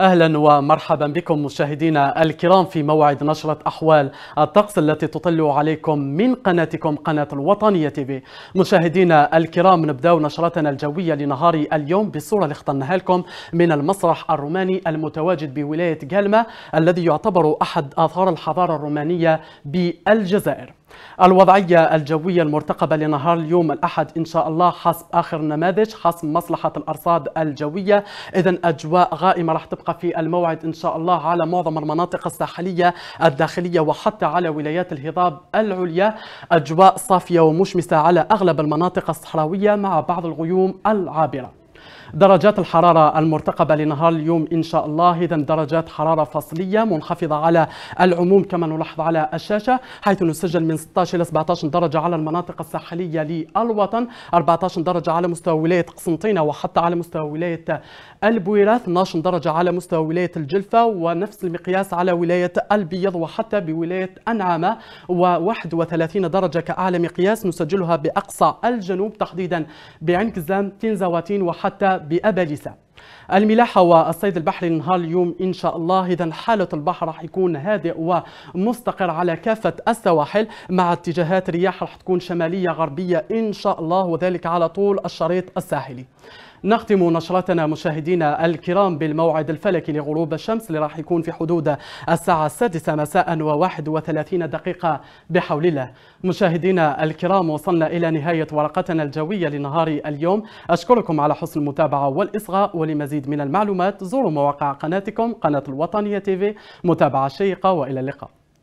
اهلا ومرحبا بكم مشاهدينا الكرام في موعد نشره احوال الطقس التي تطل عليكم من قناتكم قناه الوطنيه تي في مشاهدينا الكرام نبداو نشرتنا الجويه لنهار اليوم بالصوره اللي اخترناها لكم من المسرح الروماني المتواجد بولايه جالما الذي يعتبر احد اثار الحضاره الرومانيه بالجزائر الوضعية الجوية المرتقبة لنهار اليوم الأحد إن شاء الله حسب آخر نماذج حسب مصلحة الأرصاد الجوية إذا أجواء غائمة راح تبقى في الموعد إن شاء الله على معظم المناطق الساحلية الداخلية وحتى على ولايات الهضاب العليا أجواء صافية ومشمسة على أغلب المناطق الصحراوية مع بعض الغيوم العابرة درجات الحرارة المرتقبة لنهار اليوم إن شاء الله إذا درجات حرارة فصلية منخفضة على العموم كما نلاحظ على الشاشة حيث نسجل من 16 إلى 17 درجة على المناطق الساحلية للوطن 14 درجة على مستوى ولاية قسنطينة وحتى على مستوى ولاية البويرة 12 درجة على مستوى ولاية الجلفة ونفس المقياس على ولاية البيض وحتى بولاية أنعامة و31 درجة كأعلى مقياس نسجلها بأقصى الجنوب تحديدا بعنكزان تنزاواتين وحتى حتى بأباليسة الملاحة والصيد البحري نهار اليوم إن شاء الله إذا حالة البحر راح يكون هادئ ومستقر على كافة السواحل مع اتجاهات رياح راح تكون شمالية غربية إن شاء الله وذلك على طول الشريط الساحلي نختم نشرتنا مشاهدينا الكرام بالموعد الفلكي لغروب الشمس اللي راح يكون في حدود الساعة السادسة مساء و31 دقيقة بحول الله مشاهدينا الكرام وصلنا إلى نهاية ورقتنا الجوية لنهار اليوم أشكركم على حسن المتابعة والإصغاء ولمزيد من المعلومات زوروا مواقع قناتكم قناة الوطنية تيفي متابعة شيقة وإلى اللقاء